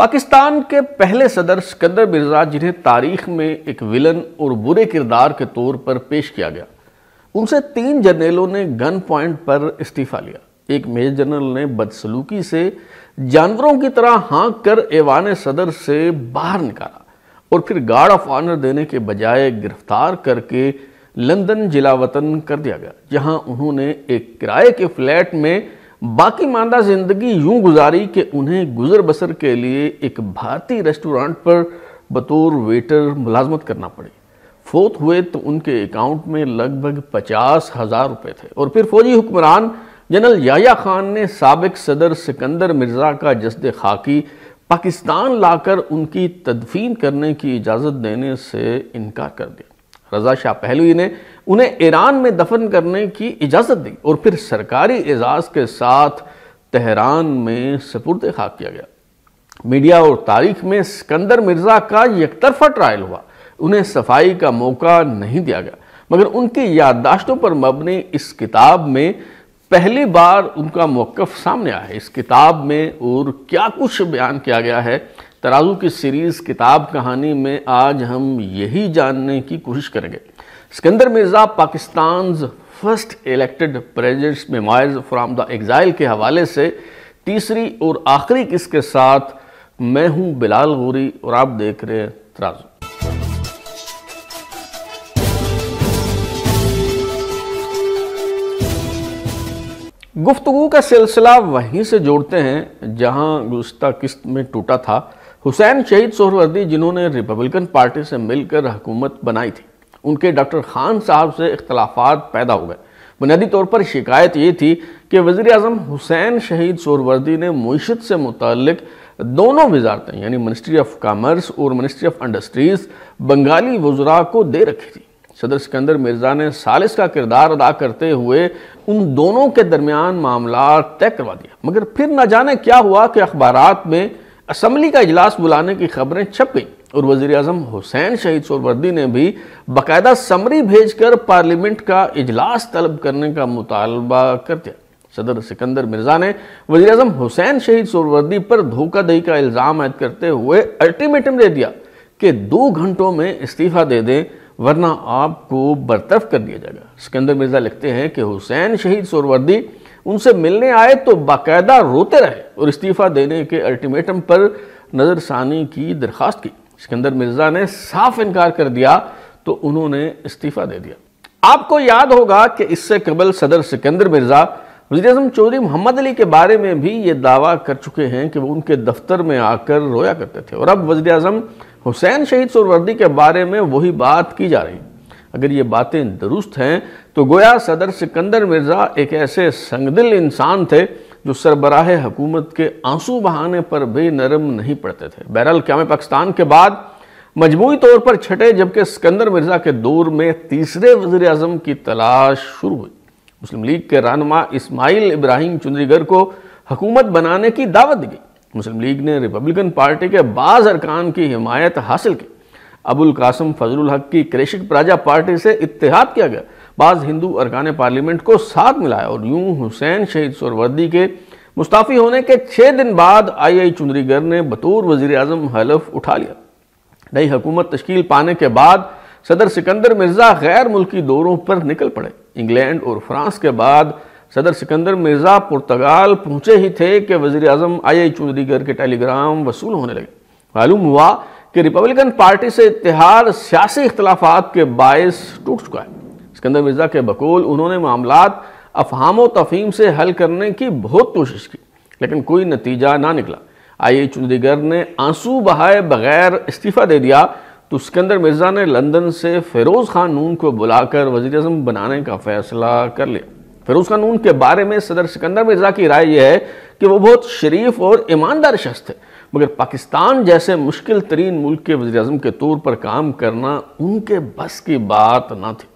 पाकिस्तान के पहले सदर सिकंदर मिर्जा जिन्हें तारीख में एक विलन और बुरे किरदार के तौर पर पेश किया गया उनसे तीन जर्नलों ने गन पॉइंट पर इस्तीफा लिया एक मेजर जनरल ने बदसलूकी से जानवरों की तरह हाँक कर एवान सदर से बाहर निकाला और फिर गार्ड ऑफ ऑनर देने के बजाय गिरफ्तार करके लंदन जिला वतन कर दिया गया जहां उन्होंने एक किराए के फ्लैट में बाकी मानदा ज़िंदगी यूं गुजारी कि उन्हें गुजर बसर के लिए एक भारतीय रेस्टोरेंट पर बतौर वेटर मुलाजमत करना पड़ी फोत हुए तो उनके अकाउंट में लगभग पचास हज़ार रुपए थे और फिर फौजी हुक्मरान जनरल याया खान ने सबक सदर सिकंदर मिर्ज़ा का जसद खाकी पाकिस्तान लाकर उनकी तदफीन करने की इजाज़त देने से इनकार कर दिया रजा शाह पहलवी ने उन्हें ईरान में दफन करने की इजाज़त दी और फिर सरकारी एजाज़ के साथ तेहरान में सपुरद खाक किया गया मीडिया और तारीख में सिकंदर मिर्ज़ा का तरफा ट्रायल हुआ उन्हें सफाई का मौका नहीं दिया गया मगर उनकी याददाश्तों पर मबनी इस किताब में पहली बार उनका मौकफ सामने आया है इस किताब में और क्या कुछ बयान किया गया है तराजू की सीरीज़ किताब कहानी में आज हम यही जानने की कोशिश करेंगे Sikandar Mirza Pakistan first elected president memoirs from the exile के हवाले से तीसरी और आखिरी किस्त के साथ मैं हूं बिलाल गोरी और आप देख रहे हैं तराजू गुफ्तु का सिलसिला वहीं से जोड़ते हैं जहां गुस्ता किस्त में टूटा था हुसैन शहीद सोहरवर्दी जिन्होंने रिपब्लिकन पार्टी से मिलकर हुकूमत बनाई थी उनके डॉक्टर खान साहब से इख्तलाफात पैदा हो गए बुनियादी तौर पर शिकायत ये थी कि वज़ी अजम हुसैन शहीद सोरवर्दी ने मीशत से मुतलक दोनों वजारतें यानी मिनिस्ट्री ऑफ कामर्स और मिनिस्ट्री ऑफ इंडस्ट्रीज़ बंगाली वजरा को दे रखी थी सदर सिकंदर मिर्ज़ा ने सालिस का किरदार अदा करते हुए उन दोनों के दरमियान मामला तय करवा दिया मगर फिर ना जाने क्या हुआ कि अखबार में असम्बली का इजलास बुलाने की खबरें छप गईं और वजीर अजम हुसैन शहीद सोरवर्दी ने भी बाकायदा समरी भेजकर पार्लियामेंट का इजलास तलब करने का मुतालबा कर दिया सदर सिकंदर मिर्जा ने वजी अजम हुसैन शहीद सोरवर्दी पर धोखाधही का इल्ज़ाम आयद करते हुए अल्टीमेटम दे दिया कि दो घंटों में इस्तीफ़ा दे दें वरना आपको बर्तफ कर दिया जाएगा सिकंदर मिर्जा लिखते हैं कि हुसैन शहीद सोरवर्दी उनसे मिलने आए तो बाकायदा रोते रहे और इस्तीफ़ा देने के अल्टीमेटम पर नज़रसानी की दरख्वास्त की सिकंदर मिर्जा ने साफ इनकार कर दिया तो उन्होंने इस्तीफा दे दिया आपको याद होगा कि इससे कबल सदर सिकंदर मिर्जा अजम चौधरी मोहम्मद अली के बारे में भी ये दावा कर चुके हैं कि वो उनके दफ्तर में आकर रोया करते थे और अब वजी अजम हुसैन शहीद सुरवर्दी के बारे में वही बात की जा रही अगर ये बातें दुरुस्त हैं तो गोया सदर सिकंदर मिर्ज़ा एक ऐसे संगदिल इंसान थे जो सरबराह हुकूमत के आंसू बहाने पर भी नरम नहीं पड़ते थे बहरहाल क्याम पाकिस्तान के बाद मजमू तौर पर छठे जबकि सिकंदर मिर्ज़ा के दौर में तीसरे वजी अजम की तलाश शुरू हुई मुस्लिम लीग के रहनमा इसमाइल इब्राहिम चुंदरीगर को हकूमत बनाने की दावत दी गई मुस्लिम लीग ने रिपब्लिकन पार्टी के बाज़ अरकान की हिमायत हासिल की अबुल कासम फजलुल हक की क्रेशिक प्राजा पार्टी से इतिहाद किया गया बाज़ हिंदू अरकान पार्लियामेंट को साथ मिलाया और यूं हुसैन शहीद सरवर्दी के मुस्ताफ़ी होने के छः दिन बाद आई आई चुंदरीगर ने बतौर वजीर अजम हलफ उठा लिया नई हुकूमत तश्कील पाने के बाद सदर सिकंदर मिर्ज़ा गैर मुल्की दौरों पर निकल पड़े इंग्लैंड और फ्रांस के बाद सदर सिकंदर मिर्ज़ा पुर्तगाल पहुंचे ही थे कि वज़ी अजम आई आई चुंदरीगर के टेलीग्राम वसूल होने लगे मालूम हुआ कि रिपब्लिकन पार्टी से इतिहाद सियासी इख्तलाफात के बायस टूट चुका है सिकंदर मिर्जा के बकूल उन्होंने मामला अफहाम तफहीम से हल करने की बहुत कोशिश की लेकिन कोई नतीजा ना निकला आई ए चुंदीगर ने आंसू बहाए बगैर इस्तीफ़ा दे दिया तो सिकंदर मिर्ज़ा ने लंदन से फ़िरोज़ खान नून को बुलाकर वजी अजम बनाने का फ़ैसला कर लिया फिरोज खान नून के बारे में सदर सिकंदर मिर्जा की राय यह है कि वह बहुत शरीफ और ईमानदार शख्स थे मगर पाकिस्तान जैसे मुश्किल तरीन मुल्क के वजी अजम के तौर पर काम करना उनके बस की बात ना थी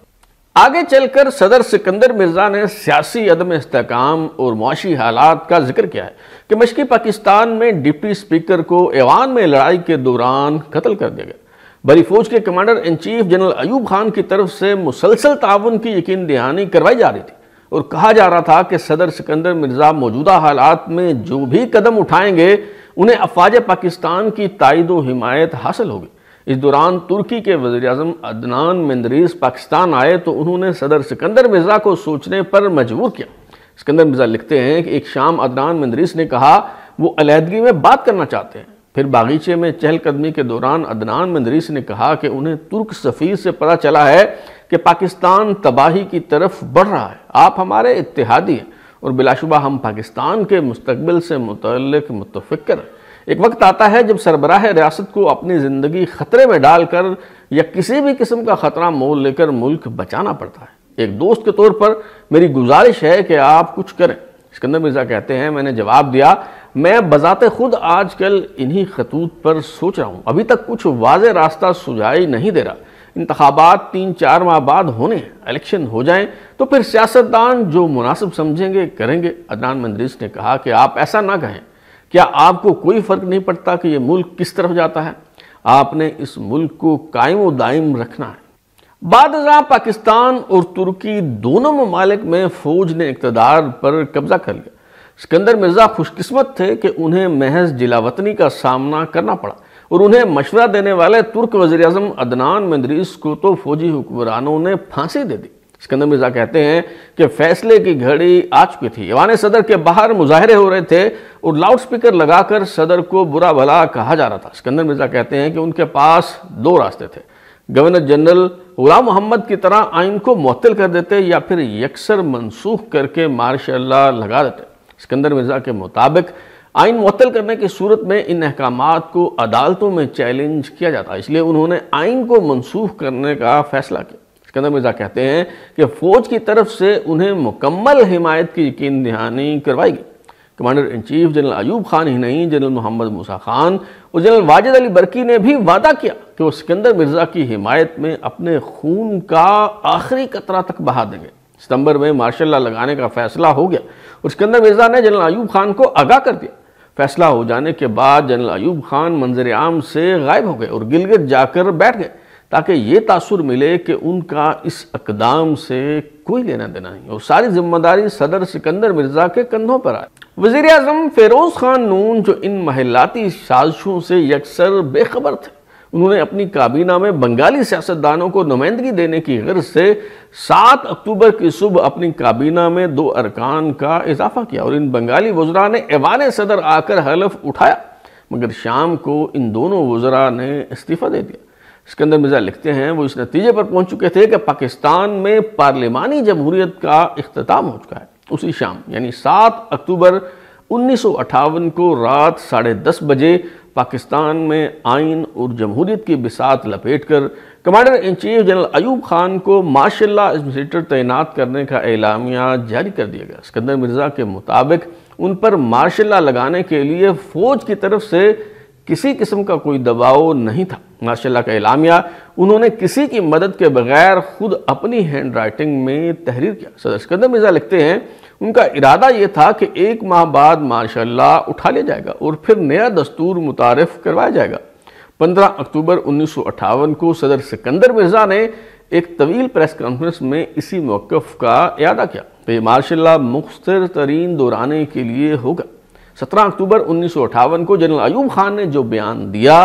आगे चलकर सदर सिकंदर मिर्ज़ा ने सियासी अदम इसकाम और मुशी हालात का जिक्र किया है कि मशक़ी पाकिस्तान में डिप्टी स्पीकर को ऐवान में लड़ाई के दौरान कत्ल कर दिया गया बड़ी फौज के commander in chief general Ayub Khan की तरफ से मुसलसल ताउन की यकीन दहानी करवाई जा रही थी और कहा जा रहा था कि सदर सिकंदर मिर्ज़ा मौजूदा हालात में जो भी कदम उठाएंगे उन्हें अफवाज पाकिस्तान की तइद व हिमायत हासिल होगी इस दौरान तुर्की के वजी अजम अदनान मंदरीज पाकिस्तान आए तो उन्होंने सदर सिकंदर मिर्ज़ा को सोचने पर मजबूर किया सिकंदर मिर्ज़ा लिखते हैं कि एक शाम अदनान मंदरीस ने कहा वो अलीहदगी में बात करना चाहते हैं फिर बागीचे में चहलकदमी के दौरान अदनान मंदरीस ने कहा कि उन्हें तुर्क सफ़ीर से पता चला है कि पाकिस्तान तबाही की तरफ बढ़ रहा है आप हमारे इतिहादी हैं और बिलाशुबा हम पाकिस्तान के मुस्तबिल से मुतल मुतफ़िक्र एक वक्त आता है जब सरबराह रियासत को अपनी ज़िंदगी ख़तरे में डालकर या किसी भी किस्म का ख़तरा मोल लेकर मुल्क बचाना पड़ता है एक दोस्त के तौर पर मेरी गुजारिश है कि आप कुछ करें सिकंदर मिर्ज़ा कहते हैं मैंने जवाब दिया मैं बजात खुद आजकल इन्हीं खतूत पर सोच रहा हूँ अभी तक कुछ वाज रास्ता सुझाई नहीं दे रहा इंतबात तीन चार माह बाद होने इलेक्शन हो जाएं तो फिर सियासतदान जो मुनासिब समझेंगे करेंगे अदनान मंदरीस ने कहा कि आप ऐसा ना कहें क्या आपको कोई फ़र्क नहीं पड़ता कि ये मुल्क किस तरफ जाता है आपने इस मुल्क को कायम व दायम रखना है बाद पाकिस्तान और तुर्की दोनों ममालिक में फ़ौज ने इकतदार पर कब्ज़ा कर लिया सिकंदर मिर्ज़ा खुशकस्मत थे कि उन्हें महज जिलावतनी का सामना करना पड़ा और उन्हें मशवरा देने वाले तुर्क वजी अजम अदनान मंदरीस को तो फौजी हुक्मरानों ने फांसी दे दी सिकंदर मिर्जा कहते हैं कि फैसले की घड़ी आ चुकी थी ईवान सदर के बाहर मुजाहरे हो रहे थे और लाउड स्पीकर लगाकर सदर को बुरा भला कहा जा रहा था सिकंदर मिर्जा कहते हैं कि उनके पास दो रास्ते थे गवर्नर जनरल गुलाम मोहम्मद की तरह आइन को मअतल कर देते या फिर यकसर मनसूख करके मार्शल लगा देते सिकंदर मिर्जा के मुताबिक आइन मअतल करने की सूरत में इन अहकाम को अदालतों में चैलेंज किया जाता है इसलिए उन्होंने आइन को मनसूख करने का फैसला किया सिकंदर मिर्ज़ा कहते हैं कि फ़ौज की तरफ से उन्हें मुकम्मल हिमायत की यकीन दहानी करवाई गई commander in chief general Ayub Khan ही नहीं जनरल मोहम्मद मूसा खान और जनरल वाजिद अली बरकी ने भी वादा किया कि वो सिकंदर मिर्ज़ा की हिमायत में अपने खून का आखिरी कतरा तक बहा देंगे सितंबर में मार्शल लगाने का फैसला हो गया और सिकंदर मिर्ज़ा ने जनरल अयूब खान को आगाह कर दिया फैसला हो जाने के बाद जनरल अयूब खान मंजर आम से गायब हो गए और गिलगित जाकर बैठ गए ताकि ये तासुर मिले कि उनका इस अकदाम से कोई लेना देना नहीं और सारी जिम्मेदारी सदर सिकंदर मिर्जा के कंधों पर आए वजीर अजम फेरोज खान नून जो इन महिलाती साजिशों से यकसर बेखबर थे उन्होंने अपनी काबीना में बंगाली सियासतदानों को नुमाइंदगी देने की गर्ज से सात अक्टूबर की सुबह अपनी काबीना में दो अरकान का इजाफा किया और इन बंगाली वजरा ने ऐवान सदर आकर हलफ उठाया मगर शाम को इन दोनों वजरा ने इस्तीफ़ा दे दिया सिकंदर मिर्जा लिखते हैं वो इस नतीजे पर पहुंच चुके थे कि पाकिस्तान में पार्लियामानी जमहूरियत का अख्ताम हो चुका है उसी शाम यानी सात अक्टूबर उन्नीस को रात साढ़े दस बजे पाकिस्तान में आइन और जमहूरीत की बिसात लपेट कर commander in chief general Ayub Khan को मार्शल्ला एडमिनिस्ट्रेटर तैनात करने का एलामिया जारी कर दिया गया सिकंदर मिर्ज़ा के मुताबिक उन पर मार्शल्ला लगाने के लिए फ़ौज की तरफ से किसी किस्म का कोई दबाव नहीं था माशाला का एलामिया उन्होंने किसी की मदद के बगैर खुद अपनी हैंड राइटिंग में तहरीर किया सदर सिकंदर मिर्ज़ा लिखते हैं उनका इरादा ये था कि एक माह बाद माशा उठा लिया जाएगा और फिर नया दस्तूर मुतारफ करवाया जाएगा 15 अक्टूबर उन्नीस को सदर सिकंदर मिर्ज़ा ने एक तवील प्रेस कॉन्फ्रेंस में इसी मौक़ का अदा किया तो ये मार्शाला मुख्तर तरीन दोहराने के लिए होगा सत्रह अक्टूबर उन्नीस को जनरल अयूब खान ने जो बयान दिया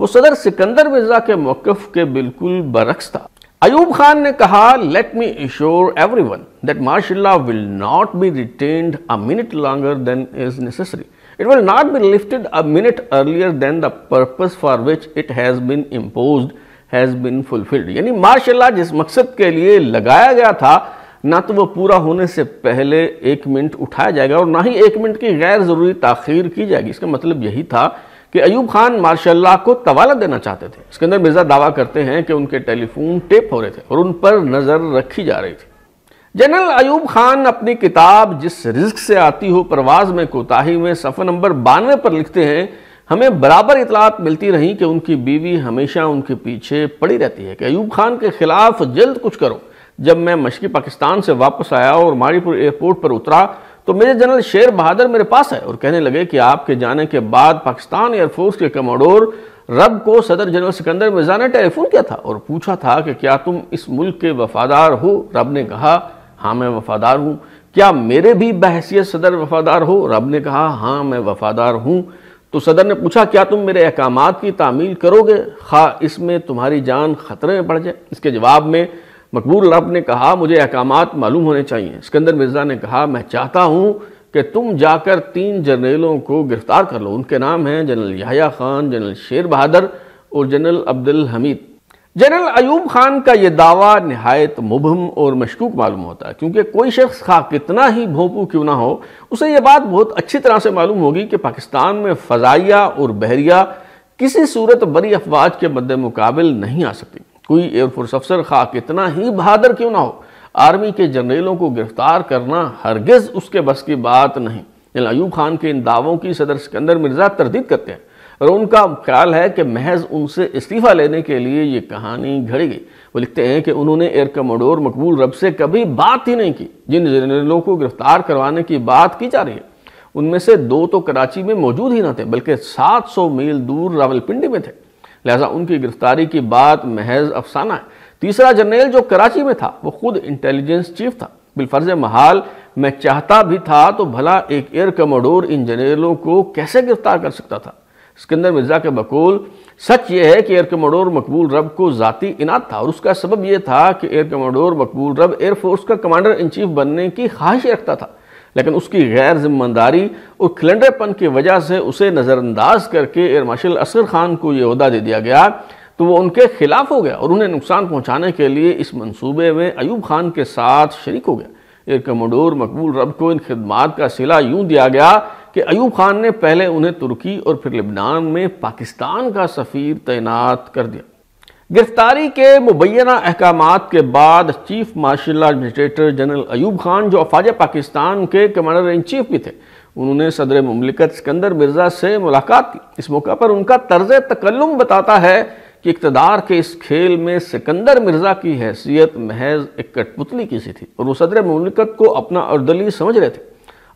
वो सदर सिकंदर मिर्ज़ा के मौक़ के बिल्कुल बरक्स था अयूब खान ने कहा let me assure everyone that martial will not be retained a minute longer than is necessary it will not be lifted a minute earlier than the purpose for which it has been impose has been fulfilled यानी martial जिस मकसद के लिए लगाया गया था ना तो वह पूरा होने से पहले एक मिनट उठाया जाएगा और ना ही एक मिनट की गैर ज़रूरी ताखीर की जाएगी इसका मतलब यही था कि अयूब खान मार्शाल्लाह को तवाला देना चाहते थे इसके अंदर मिर्ज़ा दावा करते हैं कि उनके टेलीफोन टेप हो रहे थे और उन पर नज़र रखी जा रही थी जनरल अयूब खान अपनी किताब जिस रिस्क से आती हो परवाज में कोताही में सफर नंबर बानवे पर लिखते हैं हमें बराबर इतलात मिलती रही कि उनकी बीवी हमेशा उनके पीछे पड़ी रहती है कि अयूब खान के ख़िलाफ़ जल्द कुछ करो जब मैं मशकी पाकिस्तान से वापस आया और मारीपुर एयरपोर्ट पर उतरा तो मेजर जनरल शेर बहादुर मेरे पास है और कहने लगे कि आपके जाने के बाद पाकिस्तान एयरफोर्स के कमोडोर रब को सदर जनरल सिकंदर मिर्जा ने टेलीफोन किया था और पूछा था कि क्या तुम इस मुल्क के वफादार हो रब ने कहा हाँ मैं वफादार हूँ क्या मेरे भी बहसीत सदर वफादार हो रब ने कहा हाँ मैं वफादार हूँ तो सदर ने पूछा क्या तुम मेरे अहकाम की तामील करोगे खा हाँ, इसमें तुम्हारी जान खतरे में पड़ जाए इसके जवाब में मकबूल रब ने कहा मुझे अहकाम मालूम होने चाहिए सिकंदर मिर्ज़ा ने कहा मैं चाहता हूँ कि तुम जाकर तीन जर्नलों को गिरफ्तार कर लो उनके नाम हैं जनरल याहिया खान जनरल शेर बहादुर और जनरल अब्दुल हमीद जनरल अयूब खान का यह दावा नहायत मुबहम और मशकूक मालूम होता है क्योंकि कोई शख्स खा कितना ही भोंपू क्यों ना हो उसे यह बात बहुत अच्छी तरह से मालूम होगी कि पाकिस्तान में फ़जाइया और बहरिया किसी सूरत बड़ी अफवाज के मद्द मुकाबल नहीं आ सकती कोई एयरफोर्स अफसर खा कितना ही बहादुर क्यों ना हो आर्मी के जनरलों को गिरफ्तार करना हरगिज़ उसके बस की बात नहीं अयूब खान के इन दावों की सदर सिकंदर मिर्ज़ा तरदीद करते हैं और उनका ख्याल है कि महज उनसे इस्तीफ़ा लेने के लिए ये कहानी घड़ी गई वो लिखते हैं कि उन्होंने एयर कमोडोर मकबूल रब से कभी बात ही नहीं की जिन जनरलों को गिरफ्तार करवाने की बात की जा रही है उनमें से दो तो कराची में मौजूद ही ना थे बल्कि 700 मील दूर रावलपिंडी में थे लिहाजा उनकी गिरफ्तारी की बात महज अफसाना है तीसरा जनरल जो कराची में था वो खुद इंटेलिजेंस चीफ था बिलफर्ज महाल मैं चाहता भी था तो भला एक एयर कमोडोर इन जनरलों को कैसे गिरफ्तार कर सकता था सिकंदर मिर्ज़ा के बकूल सच यह है कि एयर कमोडोर मकबूल रब को ज़ाती इनात था और उसका सबब यह था कि एयर कमोडोर मकबूल रब एयरफोर्स का कमांडर इन चीफ बनने की ख्वाहिश रखता था लेकिन उसकी गैर जिम्मेदारी और खिलंडरपन की वजह से उसे नज़रअंदाज करके एयर मार्शल असर खान को ये अहदा दे दिया गया तो वो उनके खिलाफ हो गया और उन्हें नुकसान पहुंचाने के लिए इस मंसूबे में अयूब खान के साथ शरीक हो गया एयर कमोडोर मकबूल रब को इन खदमात का सिला यूं दिया गया कि अयूब खान ने पहले उन्हें तुर्की और फिर लिबनान में पाकिस्तान का सफ़ीर तैनात कर दिया गिरफ्तारी के मुबैना अहकाम के बाद chief martial administrator general Ayub Khan जो अफाज पाकिस्तान के कमांडर इन चीफ भी थे उन्होंने सदर ममलिकत सिकंदर मिर्जा से मुलाकात की इस मौका पर उनका तर्ज तकल्लुम बताता है कि इकतदार के इस खेल में सिकंदर मिर्जा की हैसियत महज एक कठपुतली की सी थी और वो सदर ममलिकत को अपना अर्दली समझ रहे थे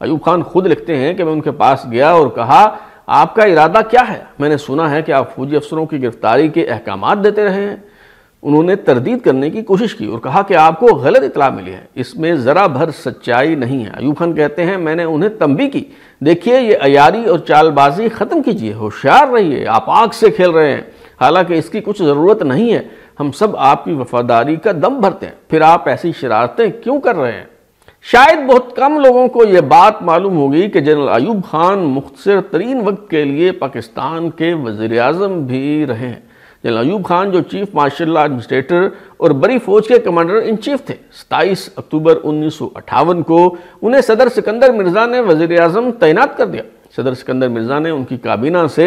अयूब खान खुद लिखते हैं कि मैं उनके पास गया और कहा आपका इरादा क्या है मैंने सुना है कि आप फौजी अफसरों की गिरफ्तारी के अहकाम देते रहे हैं उन्होंने तरदीद करने की कोशिश की और कहा कि आपको गलत इतला मिली है इसमें ज़रा भर सच्चाई नहीं है अयूब खान कहते हैं मैंने उन्हें तंबी की देखिए ये अयारी और चालबाजी ख़त्म कीजिए होशियार रहिए आप आग से खेल रहे हैं हालांकि इसकी कुछ ज़रूरत नहीं है हम सब आपकी वफादारी का दम भरते हैं फिर आप ऐसी शरारतें क्यों कर रहे हैं शायद बहुत कम लोगों को यह बात मालूम होगी कि जनरल अयूब खान मुख्तर तरीन वक्त के लिए पाकिस्तान के वज़ी अजम भी रहे हैं जनरल अयूब खान जो चीफ मार्शल एडमिनिस्ट्रेटर और बड़ी फ़ौज के कमांडर इन चीफ थे सताईस अक्टूबर उन्नीस सौ अट्ठावन को उन्हें सदर सिकंदर मिर्ज़ा ने वज़ी अजम तैनात कर दिया सदर सिकंदर मिर्ज़ा ने उनकी काबीना से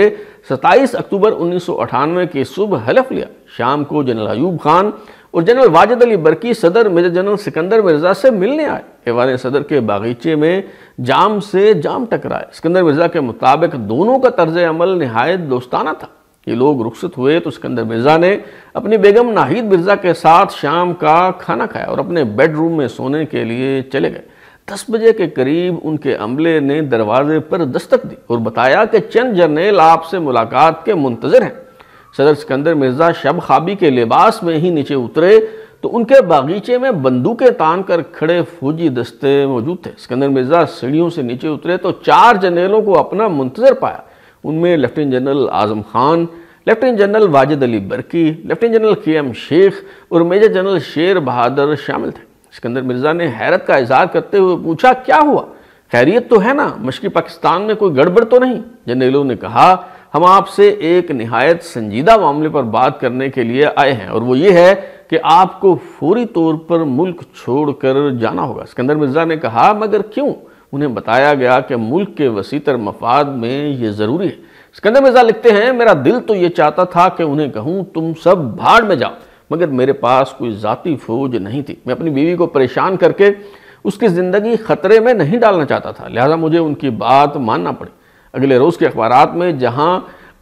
27 अक्टूबर उन्नीस सौ अठानवे के सुबह हलफ लिया शाम को जनरल अयूब खान और जनरल वाजिद अली बरकी सदर मेजर जनरल सिकंदर मिर्ज़ा से मिलने आए हेवान सदर के बागीचे में जाम से जाम टकराए सिकंदर मिर्ज़ा के मुताबिक दोनों का तर्ज अमल नहायत दोस्ताना था ये लोग रुखसत हुए तो सिकंदर मिर्ज़ा ने अपनी बेगम नाहिद मिर्ज़ा के साथ शाम का खाना खाया और अपने बेडरूम में सोने के लिए चले गए दस बजे के करीब उनके अमले ने दरवाजे पर दस्तक दी और बताया कि चंद जर्नेल आपसे मुलाकात के मुंतजर हैं सदर सिकंदर मिर्ज़ा शब खाबी के लिबास में ही नीचे उतरे तो उनके बागीचे में बंदूकें तान कर खड़े फौजी दस्ते मौजूद थे सिकंदर मिर्जा सीढ़ियों से नीचे उतरे तो चार जनरलों को अपना मुंतजर पाया उनमें lieutenant general Azam Khan lieutenant general Wajid Ali Burki lieutenant general K M Sheikh और मेजर जनरल शेर बहादुर शामिल थे सिकंदर मिर्जा ने हैरत का इजहार करते हुए पूछा क्या हुआ खैरियत तो है ना मशरक़ी पाकिस्तान में कोई गड़बड़ तो नहीं जनरलों ने कहा हम आपसे एक नहायत संजीदा मामले पर बात करने के लिए आए हैं और वो ये है कि आपको फौरी तौर पर मुल्क छोड़कर जाना होगा सिकंदर मिर्ज़ा ने कहा मगर क्यों उन्हें बताया गया कि मुल्क के वसीतर मफाद में ये ज़रूरी है सिकंदर मिर्ज़ा लिखते हैं मेरा दिल तो ये चाहता था कि उन्हें कहूँ तुम सब भाड़ में जाओ मगर मेरे पास कोई ज़ाती फौज नहीं थी मैं अपनी बीवी को परेशान करके उसकी ज़िंदगी ख़तरे में नहीं डालना चाहता था लिहाजा मुझे उनकी बात मानना पड़ी अगले रोज़ के अखबार में जहाँ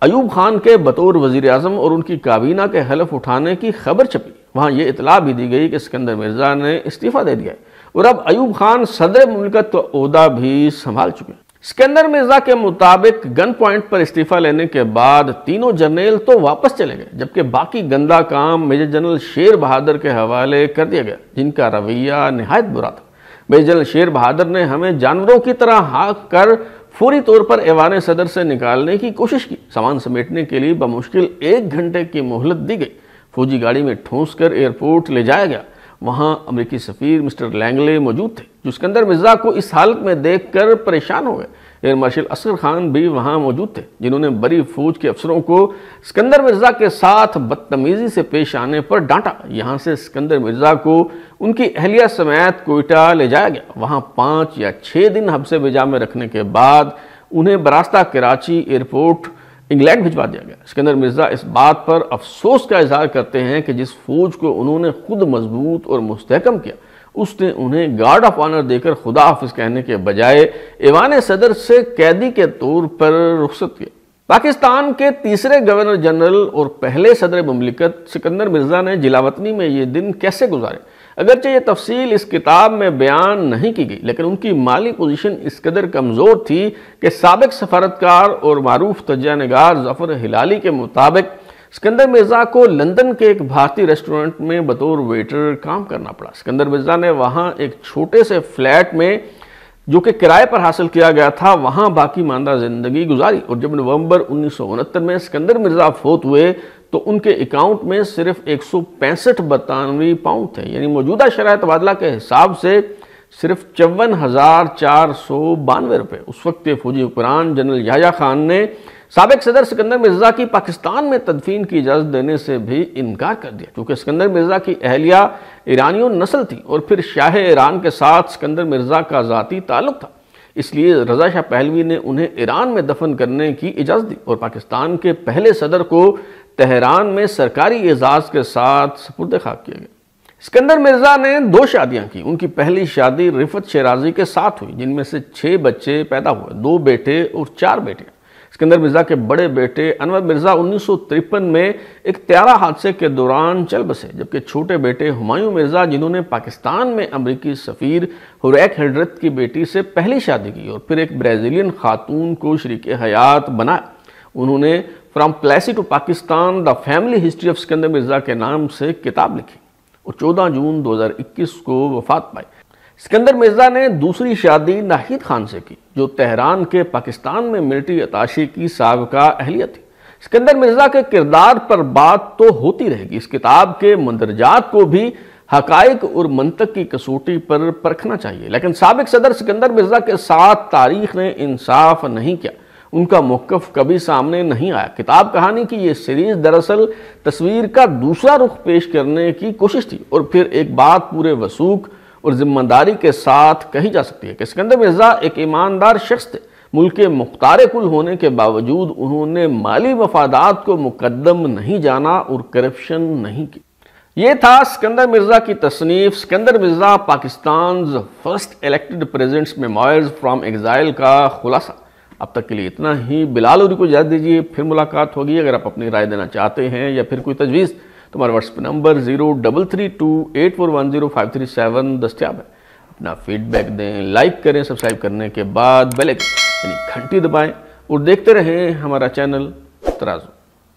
अयूब खान के बतौर वज़ी अजम और उनकी काबीना के हलफ उठाने की खबर छपी वहाँ ये इतला भी दी गई कि सिकंदर मिर्ज़ा ने इस्तीफ़ा दे दिया है और अब अयूब खान सदर मुमलकत अहदा भी संभाल चुके हैं सिकंदर मिर्जा के मुताबिक गन पॉइंट पर इस्तीफा लेने के बाद तीनों जर्नेल तो वापस चले गए जबकि बाकी गंदा काम मेजर जनरल शेर बहादुर के हवाले कर दिया गया जिनका रवैया नहायत बुरा था मेजर जनरल शेर बहादुर ने हमें जानवरों की तरह हाँक कर फौरी तौर पर एवान सदर से निकालने की कोशिश की सामान समेटने के लिए बमुश्किल एक घंटे की मोहलत दी गई फौजी गाड़ी में ठोंस कर एयरपोर्ट ले जाया गया वहाँ अमरीकी सफ़ीर मिस्टर लैंगले मौजूद थे जो सिकंदर मिर्जा को इस हालत में देख कर परेशान हो गए एयर मार्शल असगर खान भी वहाँ मौजूद थे जिन्होंने बड़ी फौज के अफसरों को सिकंदर मिर्ज़ा के साथ बदतमीज़ी से पेश आने पर डांटा यहाँ से सिकंदर मिर्ज़ा को उनकी अहलिया समेत कोयटा ले जाया गया वहाँ पाँच या छः दिन हबसे बेजा में रखने के बाद उन्हें बरास्ता कराची एयरपोर्ट इंग्लैंड भिजवा दिया गया सिकंदर मिर्ज़ा इस बात पर अफसोस का इजहार करते हैं कि जिस फौज को उन्होंने खुद मजबूत और मुस्तकम किया उसने उन्हें गार्ड ऑफ ऑनर देकर खुदा हाफिज कहने के बजाय ईवान सदर से कैदी के तौर पर रुख्सत किया पाकिस्तान के तीसरे गवर्नर जनरल और पहले सदर ममलिकत सिकंदर मिर्ज़ा ने जिलावतनी में ये दिन कैसे गुजारे अगरचे ये तफसील इस किताब में बयान नहीं की गई लेकिन उनकी माली पोजीशन इस कदर कमज़ोर थी कि सबक सफारतकार और मरूफ नगार जफ़र हिलाली के मुताबिक सिकंदर मिर्ज़ा को लंदन के एक भारतीय रेस्टोरेंट में बतौर वेटर काम करना पड़ा सिकंदर मिर्ज़ा ने वहाँ एक छोटे से फ्लैट में जो कि किराए पर हासिल किया गया था वहाँ बाकी मानदा ज़िंदगी गुजारी और जब नवंबर उन्नीस में सिकंदर मिर्ज़ा फोत हुए तो उनके अकाउंट में सिर्फ एक सौ पैंसठ बरतानवी पाउंड थे यानी मौजूदा शराय तबादला के हिसाब से सिर्फ चौवन हज़ार चार सौ बानवे रुपये उस वक्त के फौजी हुक्मरान जनरल याजा खान ने सबक सदर सिकंदर मिर्जा की पाकिस्तान में तदफीन की इजाज़त देने से भी इनकार कर दिया क्योंकि सिकंदर मिर्जा की अहलिया ईरानियों नस्ल थी और फिर शाह ईरान के साथ सिकंदर मिर्जा का ज़ाती ताल्लुक था इसलिए रजा शाह पहलवी ने उन्हें ईरान में दफन करने की इजाज़त दी और पाकिस्तान के पहले सदर को तहरान में सरकारी एजाज़ के साथ सपुरद खाक किया गया सिकंदर मिर्ज़ा ने दो शादियां की उनकी पहली शादी रिफत शराजी के साथ हुई जिनमें से छः बच्चे पैदा हुए दो बेटे और चार बेटियाँ सिकंदर मिर्ज़ा के बड़े बेटे अनवर मिर्ज़ा उन्नीस में एक त्यारा हादसे के दौरान चल बसे जबकि छोटे बेटे हुमायूं मिर्ज़ा जिन्होंने पाकिस्तान में अमरीकी सफ़ीर हुरैक हजरत की बेटी से पहली शादी की और फिर एक ब्राज़ीलियन खातून को शरीक हयात बनाया उन्होंने from Plassey to Pakistan the family history of Sikandar Mirza के नाम से किताब लिखी और 14 जून 2021 को वफात पाई सिकंदर मिर्जा ने दूसरी शादी नाहिद खान से की जो तेहरान के पाकिस्तान में मिलिट्री अताशी की सबका अहलियत थी सिकंदर मिर्जा के किरदार पर बात तो होती रहेगी इस किताब के मंदरजात को भी हकाइक और मंतक की कसौटी पर परखना चाहिए लेकिन सबक सदर सिकंदर मिर्जा के साथ तारीख ने इंसाफ नहीं किया उनका मौकफ कभी सामने नहीं आया किताब कहानी की ये सीरीज दरअसल तस्वीर का दूसरा रुख पेश करने की कोशिश थी और फिर एक बात पूरे वसूख और ज़िम्मेदारी के साथ कही जा सकती है कि सिकंदर मिर्ज़ा एक ईमानदार शख्स थे मुल्क के मुख्तार कुल होने के बावजूद उन्होंने माली मफादात को मुकदम नहीं जाना और करप्शन नहीं की ये था सिकंदर मिर्ज़ा की तसनीफ Sikandar Mirza Pakistan first elected president's memoirs from exile का खुलासा अब तक के लिए इतना ही बिलाल उरी को याद दीजिए फिर मुलाकात होगी अगर आप अपनी राय देना चाहते हैं या फिर कोई तजवीज़ तुम्हारा WhatsApp number zero double three two eight four one zero five three seven दस्तियाब है अपना फीडबैक दें लाइक करें सब्सक्राइब करने के बाद बेल यानी घंटी दबाएं और देखते रहें हमारा चैनल तराजू